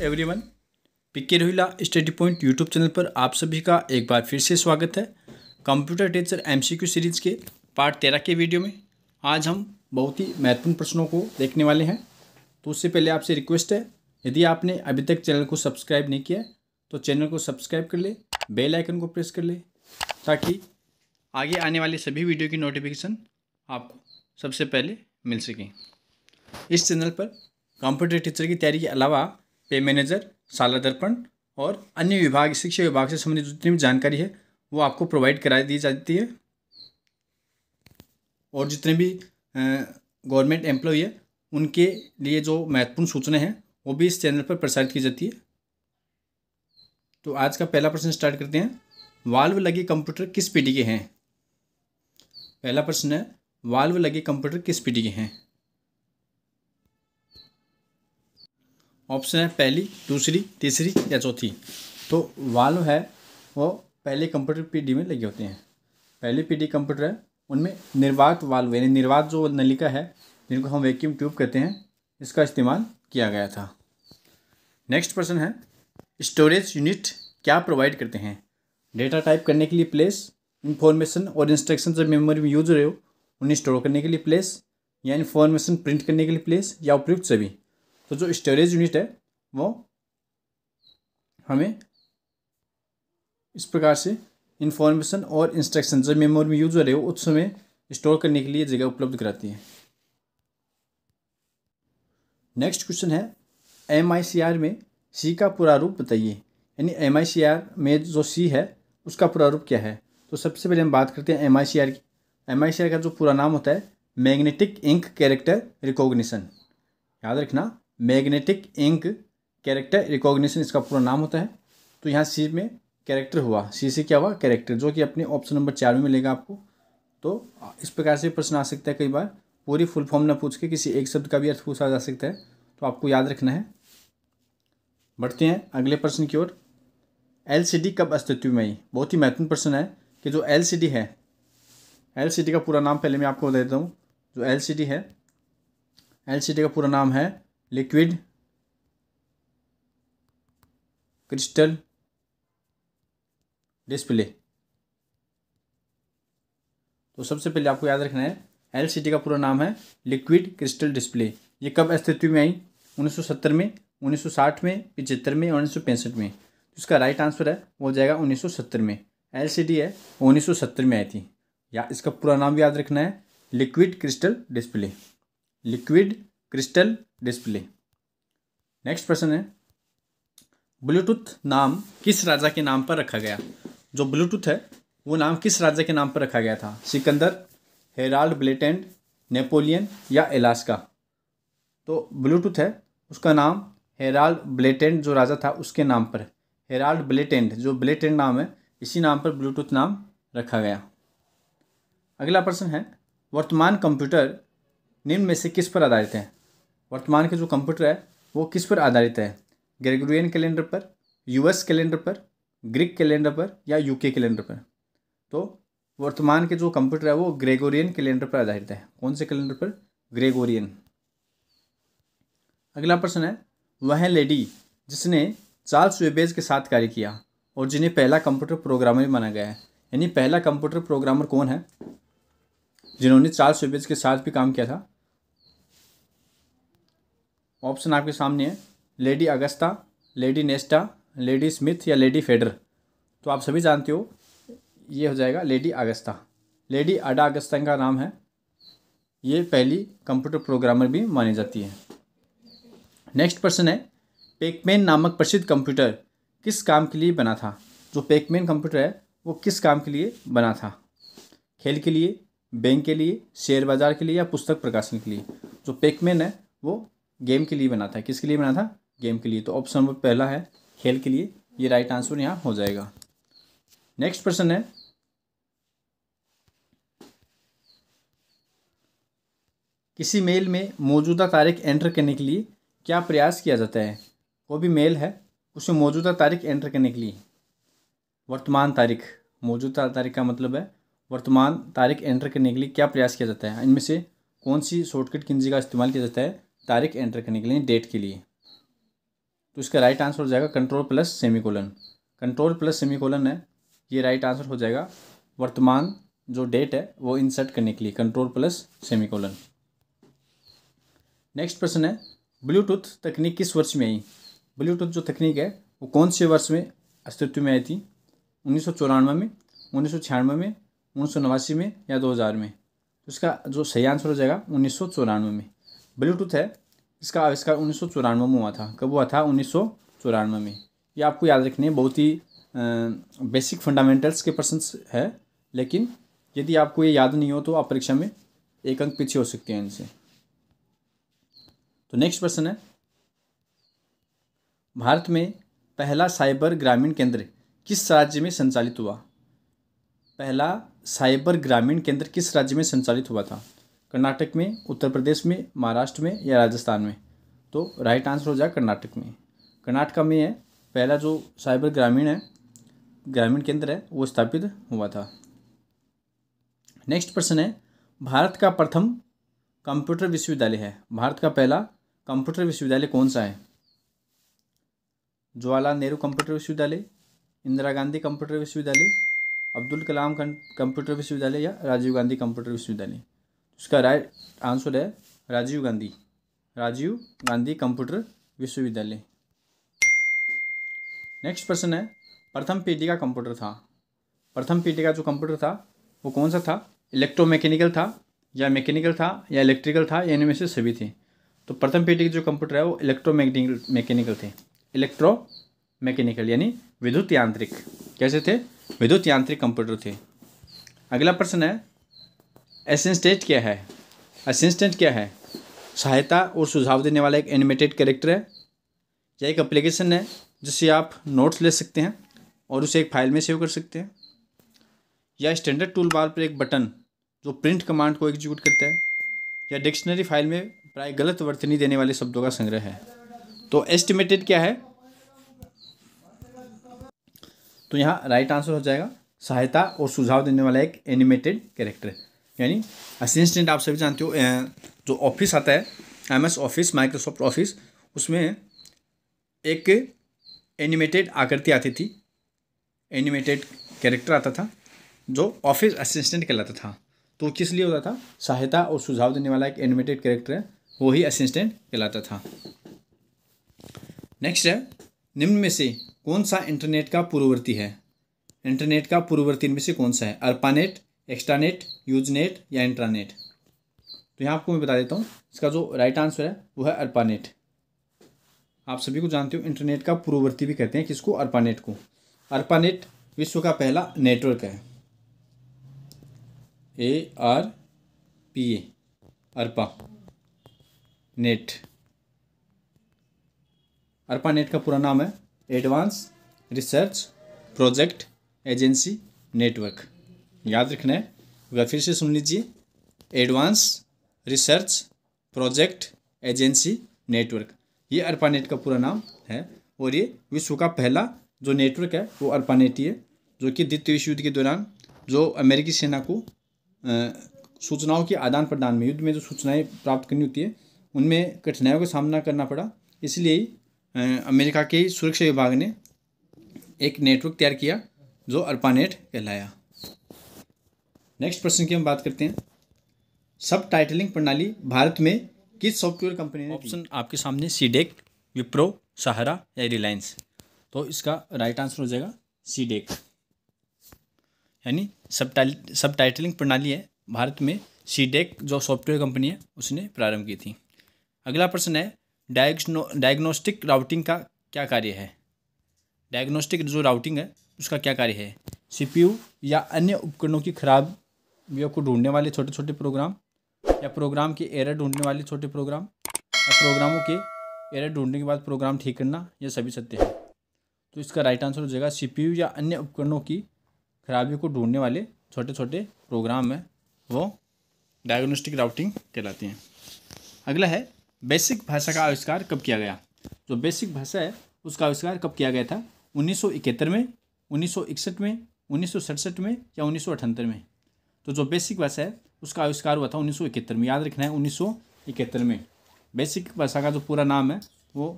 Everyone PK Rohila study point YouTube channel पर आप सभी का एक बार फिर से स्वागत है कंप्यूटर टेचर एमसीक्यू सीरीज़ के पार्ट तेरह के वीडियो में आज हम बहुत ही महत्वपूर्ण प्रश्नों को देखने वाले हैं तो उससे पहले आपसे रिक्वेस्ट है यदि आपने अभी तक चैनल को सब्सक्राइब नहीं किया तो चैनल को सब्सक्राइब कर ले बेल आइकन को प्रेस कर ले ताकि आगे आने वाली सभी वीडियो की नोटिफिकेशन आपको सबसे पहले मिल सकें इस चैनल पर कंप्यूटर टीचर की तैयारी के अलावा पे मैनेजर साला दर्पण और अन्य विभाग शिक्षा विभाग से संबंधित जितनी भी जानकारी है वो आपको प्रोवाइड करा दी जाती है और जितने भी गवर्नमेंट एम्प्लॉय है उनके लिए जो महत्वपूर्ण सूचना हैं वो भी इस चैनल पर प्रसारित की जाती है तो आज का पहला प्रश्न स्टार्ट करते हैं वाल्व लगे कंप्यूटर किस पीढ़ी के हैं पहला प्रश्न है वाल्व लगे कंप्यूटर किस पीढ़ी के हैं ऑप्शन है पहली दूसरी तीसरी या चौथी तो वाल्व है वो पहले कंप्यूटर पीढ़ी में लगे होते हैं पहली पीढ़ी कंप्यूटर है उनमें निर्वात वाल्व यानी निर्वात जो नलिका है जिनको हम वैक्यूम ट्यूब कहते हैं इसका इस्तेमाल किया गया था नेक्स्ट प्रश्न है स्टोरेज यूनिट क्या प्रोवाइड करते हैं डेटा टाइप करने के लिए प्लेस इन्फॉर्मेशन और इंस्ट्रक्शन जब मेमोरी में यूज रहे हो उन्हें स्टोर करने के लिए प्लेस या इन्फॉर्मेशन प्रिंट करने के लिए प्लेस या उपयुक्त सभी तो जो स्टोरेज यूनिट है वो हमें इस प्रकार से इन्फॉर्मेशन और इंस्ट्रक्शन जब मेमोरी में यूज हो रहे हो उस समय स्टोर करने के लिए जगह उपलब्ध कराती है नेक्स्ट क्वेश्चन है एम आई सी आर में सी का पूरा रूप बताइए यानी एम आई सी आर में जो सी है उसका पूरा रूप क्या है तो सबसे पहले हम बात करते हैं एम आई सी आर की एम आई सी आर का जो पूरा नाम होता है मैग्नेटिक इंक कैरेक्टर रिकॉग्निशन याद रखना मैग्नेटिक इंक कैरेक्टर रिकॉग्निशन इसका पूरा नाम होता है तो यहाँ सी में कैरेक्टर हुआ सी से क्या हुआ कैरेक्टर जो कि अपने ऑप्शन नंबर चार में मिलेगा आपको तो इस प्रकार से प्रश्न आ सकता है कई बार पूरी फुल फॉर्म ना पूछ के किसी एक शब्द का भी अर्थ पूछा जा सकता है तो आपको याद रखना है बढ़ते हैं अगले प्रश्न की ओर एलसीडी कब अस्तित्व में आई बहुत ही महत्वपूर्ण प्रश्न है कि जो एलसीडी है एलसीडी का पूरा नाम पहले मैं आपको बता देता हूँ जो एलसीडी है एलसीडी का पूरा नाम है लिक्विड क्रिस्टल डिस्प्ले तो सबसे पहले आपको याद रखना है एल का पूरा नाम है लिक्विड क्रिस्टल डिस्प्ले ये कब अस्तित्व में आई 1970 में 1960 में पिचहत्तर में और उन्नीस में तो इसका राइट आंसर है वो हो जाएगा 1970 में एल है वो 1970 में आई थी या इसका पूरा नाम याद रखना है liquid crystal display liquid crystal display next प्रश्न है ब्लूटूथ नाम किस राजा के नाम पर रखा गया जो ब्लूटूथ है वो नाम किस राजा के नाम पर रखा गया था सिकंदर हेराल्ड ब्लेटेंड नेपोलियन या एलास्का तो ब्लूटूथ है उसका नाम हेराल्ड ब्लेटेंड जो राजा था उसके नाम पर हेराल्ड ब्लेटेंड जो ब्लेटेंड नाम है इसी नाम पर ब्लूटूथ नाम रखा गया अगला प्रश्न है वर्तमान कंप्यूटर निम्न में से किस पर आधारित है वर्तमान के जो कंप्यूटर है वो किस पर आधारित है ग्रेगोरियन कैलेंडर पर यूएस कैलेंडर पर ग्रीक कैलेंडर पर या यूके कैलेंडर पर तो वर्तमान के जो कंप्यूटर है वो ग्रेगोरियन कैलेंडर पर आधारित है कौन से कैलेंडर पर ग्रेगोरियन अगला प्रश्न है वह लेडी जिसने चार्ल्स वेबेज के साथ कार्य किया और जिन्हें पहला कंप्यूटर प्रोग्रामर माना गया है यानी पहला कंप्यूटर प्रोग्रामर कौन है जिन्होंने चार्ल्स वेबेज के साथ भी काम किया था ऑप्शन आपके सामने है lady Augusta lady Nesta lady Smith या लेडी फेडर तो आप सभी जानते हो ये हो जाएगा lady Augusta lady Ada Augusta का नाम है ये पहली कंप्यूटर प्रोग्रामर भी मानी जाती है नेक्स्ट पर्सन है पेकमेन नामक प्रसिद्ध कंप्यूटर किस काम के लिए बना था जो पेकमेन कंप्यूटर है वो किस काम के लिए बना था खेल के लिए बैंक के लिए शेयर बाजार के लिए या पुस्तक प्रकाशन के लिए जो पेकमेन है वो गेम के लिए बना था किसके लिए बना था गेम के लिए तो ऑप्शन नंबर पहला है खेल के लिए ये राइट आंसर यहाँ हो जाएगा नेक्स्ट प्रश्न है किसी मेल में मौजूदा तारीख एंटर करने के लिए क्या प्रयास किया जाता है कोई भी मेल है उसमें मौजूदा तारीख एंटर करने के लिए वर्तमान तारीख मौजूदा तारीख का मतलब है वर्तमान तारीख एंटर करने के लिए क्या प्रयास किया जाता है इनमें से कौन सी शॉर्टकट किंजी का इस्तेमाल किया जाता है तारीख एंटर करने के लिए डेट के लिए तो इसका राइट आंसर हो जाएगा control plus semicolon control plus semicolon है ये राइट आंसर हो जाएगा वर्तमान जो डेट है वो इंसर्ट करने के लिए कंट्रोल प्लस सेमिकोलन नेक्स्ट प्रश्न है ब्लूटूथ तकनीक किस वर्ष में आई ब्लूटूथ जो तकनीक है वो कौन से वर्ष में अस्तित्व में आई थी उन्नीस में उन्नीस में उन्नीस में या 2000 में तो इसका जो सही आंसर हो जाएगा उन्नीस में ब्लूटूथ है इसका आविष्कार उन्नीस में हुआ था कब हुआ था उन्नीस में ये आपको याद रखने बहुत ही बेसिक फंडामेंटल्स के प्रश्न है लेकिन यदि आपको ये याद नहीं हो तो आप परीक्षा में एक अंक पीछे हो सकते हैं इनसे तो नेक्स्ट प्रश्न है भारत में पहला साइबर ग्रामीण केंद्र किस राज्य में संचालित हुआ पहला साइबर ग्रामीण केंद्र किस राज्य में संचालित हुआ था कर्नाटक में उत्तर प्रदेश में महाराष्ट्र में या राजस्थान में तो राइट आंसर हो जाएगा कर्नाटक में कर्नाटका में है पहला जो साइबर ग्रामीण है ग्रामीण केंद्र है वो स्थापित हुआ था नेक्स्ट प्रश्न है भारत का प्रथम कंप्यूटर विश्वविद्यालय है भारत का पहला कंप्यूटर विश्वविद्यालय कौन सा है जवाहरलाल नेहरू कंप्यूटर विश्वविद्यालय इंदिरा गांधी कंप्यूटर विश्वविद्यालय अब्दुल कलाम कंप्यूटर विश्वविद्यालय या राजीव गांधी कंप्यूटर विश्वविद्यालय उसका राइट आंसर है राजीव गांधी राजीव गांधी कंप्यूटर विश्वविद्यालय नेक्स्ट प्रश्न है प्रथम पीढ़ी का कंप्यूटर था प्रथम पीढ़ी का जो कंप्यूटर था वो कौन सा था इलेक्ट्रोमैकेनिकल था या मैकेनिकल था या इलेक्ट्रिकल था या इनमें से सभी थे तो प्रथम पीढ़ी के जो कंप्यूटर है वो इलेक्ट्रो मैकेनिकल थे इलेक्ट्रो मैकेनिकल यानी विद्युत यांत्रिक कैसे थे विद्युत यांत्रिक कंप्यूटर थे अगला प्रश्न है असिस्टेंट क्या है असिस्टेंट क्या है सहायता और सुझाव देने वाला एक एनिमेटेड कैरेक्टर है या एक अप्लीकेशन है जिससे आप नोट्स ले सकते हैं और उसे एक फाइल में सेव कर सकते हैं या स्टैंडर्ड टूल बार पर एक बटन जो प्रिंट कमांड को एग्जीक्यूट करता है या डिक्शनरी फाइल में प्राय गलत वर्तनी देने वाले शब्दों का संग्रह है तो एस्टिमेटेड क्या है तो यहाँ राइट आंसर हो जाएगा सहायता और सुझाव देने वाला एक एनिमेटेड कैरेक्टर यानी असिस्टेंट आप सभी जानते हो जो ऑफिस आता है M S office Microsoft office उसमें एक एनिमेटेड आकृति आती थी एनिमेटेड कैरेक्टर आता था जो ऑफिस असिस्टेंट कहलाता था तो किस लिए होता था सहायता और सुझाव देने वाला एक एनिमेटेड कैरेक्टर है वही असिस्टेंट कहलाता था नेक्स्ट है निम्न में से कौन सा इंटरनेट का पूर्ववर्ती है इंटरनेट का पूर्ववर्ती में से कौन सा है अर्पानेट एक्स्ट्रानेट यूजनेट या इंट्रानेट तो यहाँ आपको मैं बता देता हूँ इसका जो राइट आंसर है वो है अर्पानेट आप सभी को जानते हो इंटरनेट का पूर्ववर्ती भी कहते हैं किसको अर्पानेट को अर्पानेट विश्व का पहला नेटवर्क है A R P A ARPANET ARPANET का पूरा नाम है advance research project agency network याद रखना है वह फिर से सुन लीजिए advance research project agency network ये अर्पानेट का पूरा नाम है और ये विश्व का पहला जो नेटवर्क है वो अर्पानेट ही है जो कि द्वितीय विश्व युद्ध के दौरान जो अमेरिकी सेना को सूचनाओं के आदान प्रदान में युद्ध में जो सूचनाएं प्राप्त करनी होती है उनमें कठिनाइयों का सामना करना पड़ा इसलिए अमेरिका के सुरक्षा विभाग ने एक नेटवर्क तैयार किया जो अर्पानेट कहलाया नेक्स्ट प्रश्न की हम बात करते हैं सब टाइटलिंग प्रणाली भारत में किस सॉफ्टवेयर कंपनी ने ऑप्शन आपके सामने सीडेक विप्रो सहारा या रिलायंस तो इसका राइट आंसर हो जाएगा सीडेक यानी सब सब टाइटलिंग प्रणाली है भारत में सीडेक जो सॉफ्टवेयर कंपनी है उसने प्रारंभ की थी अगला प्रश्न है डायग्नो डायग्नोस्टिक राउटिंग का क्या कार्य है डायग्नोस्टिक जो राउटिंग है उसका क्या कार्य है सीपीयू तो या अन्य उपकरणों की खराबियों को ढूंढने वाले छोटे छोटे प्रोग्राम या प्रोग्राम के एरर ढूंढने वाले छोटे प्रोग्राम या प्रोग्रामों के एरर ढूंढने के बाद प्रोग्राम ठीक करना यह सभी सत्य है तो इसका राइट आंसर हो जाएगा सी या अन्य उपकरणों की खराबियों को ढूंढने वाले छोटे छोटे प्रोग्राम है वो डायग्नोस्टिक राउटिंग कहलाते हैं अगला है बेसिक भाषा का आविष्कार कब किया गया जो बेसिक भाषा है उसका आविष्कार कब किया गया था उन्नीस में उन्नीस में उन्नीस में या उन्नीस में तो जो बेसिक भाषा है उसका आविष्कार हुआ था उन्नीस में याद रखना है उन्नीस में बेसिक भाषा का जो पूरा नाम है वो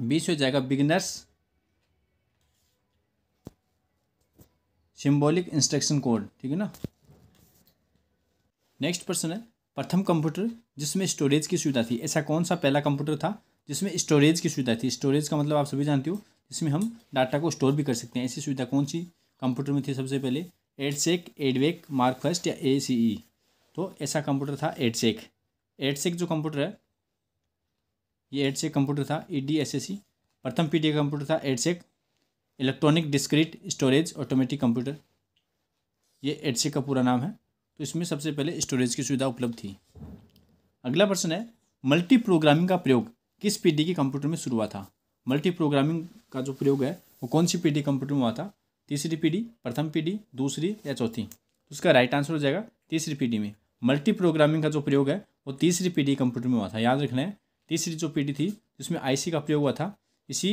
बीस हो जाएगा बिगिनर्स सिंबॉलिक इंस्ट्रक्शन कोड ठीक है ना नेक्स्ट प्रश्न है प्रथम कंप्यूटर जिसमें स्टोरेज की सुविधा थी ऐसा कौन सा पहला कंप्यूटर था जिसमें स्टोरेज की सुविधा थी स्टोरेज का मतलब आप सभी जानते हो जिसमें हम डाटा को स्टोर भी कर सकते हैं ऐसी सुविधा कौन सी कंप्यूटर में थी सबसे पहले एडसेक एडवेक मार्क फर्स्ट या ए सी ई तो ऐसा कंप्यूटर था एडसेक एडसेक जो कंप्यूटर है ये एडसेक कंप्यूटर था E D S S C प्रथम पी का कंप्यूटर था EDSAC electronic discrete storage automatic computer ये एडसेक का पूरा नाम है तो इसमें सबसे पहले स्टोरेज की सुविधा उपलब्ध थी अगला प्रश्न है मल्टी प्रोग्रामिंग का प्रयोग किस पीढ़ी के कंप्यूटर में शुरू हुआ था मल्टी प्रोग्रामिंग का जो प्रयोग है वो कौन सी पीढ़ी कंप्यूटर में हुआ था तीसरी पीढ़ी प्रथम पीढ़ी दूसरी या चौथी तो उसका राइट आंसर हो जाएगा तीसरी पीढ़ी में मल्टी प्रोग्रामिंग का जो प्रयोग है वो तीसरी पीढ़ी कंप्यूटर में हुआ था याद रखना है तीसरी जो पीढ़ी थी जिसमें आईसी का प्रयोग हुआ था इसी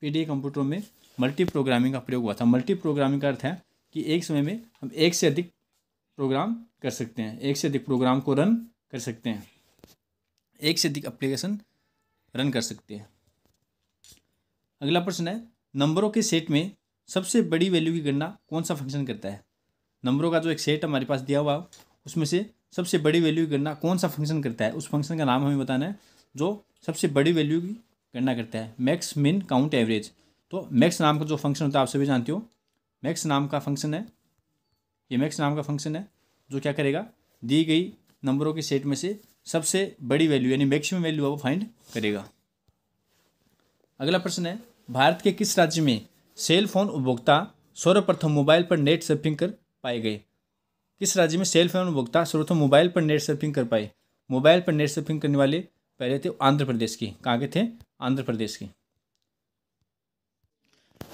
पीढ़ी कंप्यूटर में मल्टी प्रोग्रामिंग का प्रयोग हुआ था मल्टी प्रोग्रामिंग का अर्थ है कि एक समय में हम एक से अधिक प्रोग्राम कर सकते हैं एक से अधिक प्रोग्राम को रन कर सकते हैं एक से अधिक एप्लीकेशन रन कर सकते हैं अगला प्रश्न है नंबरों के सेट में सबसे बड़ी वैल्यू की गणना कौन सा फंक्शन करता है नंबरों का जो एक सेट हमारे पास दिया हुआ है उसमें से सबसे बड़ी वैल्यू की गणना कौन सा फंक्शन करता है उस फंक्शन का नाम हमें बताना है जो सबसे बड़ी वैल्यू की गणना करता है मैक्स मिन काउंट एवरेज तो मैक्स नाम का जो फंक्शन होता है आप सभी जानते हो मैक्स नाम का फंक्शन है ये मैक्स नाम का फंक्शन है जो क्या करेगा दी गई नंबरों के सेट में से सबसे बड़ी वैल्यू यानी मैक्सिमम वैल्यू वो फाइंड करेगा अगला प्रश्न है भारत के किस राज्य में सेल फोन उपभोक्ता सर्वप्रथम मोबाइल पर नेट सर्फिंग कर पाए गए किस राज्य में सेल फोन उपभोक्ता सर्वप्रथम मोबाइल पर नेट सर्फिंग कर पाए मोबाइल पर नेट सर्फिंग करने वाले पहले थे आंध्र प्रदेश के कहाँ के थे आंध्र प्रदेश के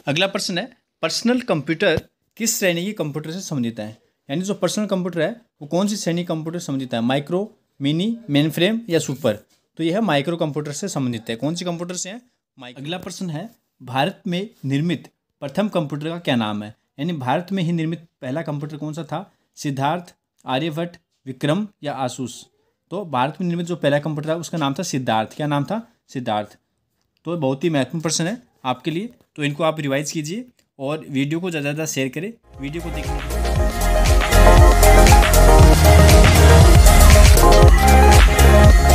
अगला प्रश्न है पर्सनल कंप्यूटर किस श्रेणी के कंप्यूटर से संबंधित है यानी जो पर्सनल कंप्यूटर है वो कौन सी श्रेणी कंप्यूटर संबंधित है माइक्रो मिनी मेन फ्रेम या सुपर तो यह माइक्रो कंप्यूटर से संबंधित है कौन सी कंप्यूटर से है अगला प्रश्न है भारत में निर्मित प्रथम कंप्यूटर का क्या नाम है यानी भारत में ही निर्मित पहला कंप्यूटर कौन सा था सिद्धार्थ आर्यभट्ट विक्रम या आसूस तो भारत में निर्मित जो पहला कंप्यूटर था उसका नाम था सिद्धार्थ क्या नाम था सिद्धार्थ तो बहुत ही महत्वपूर्ण प्रश्न है आपके लिए तो इनको आप रिवाइज कीजिए और वीडियो को ज़्यादा से ज़्यादा शेयर करें वीडियो को देखने Thank you.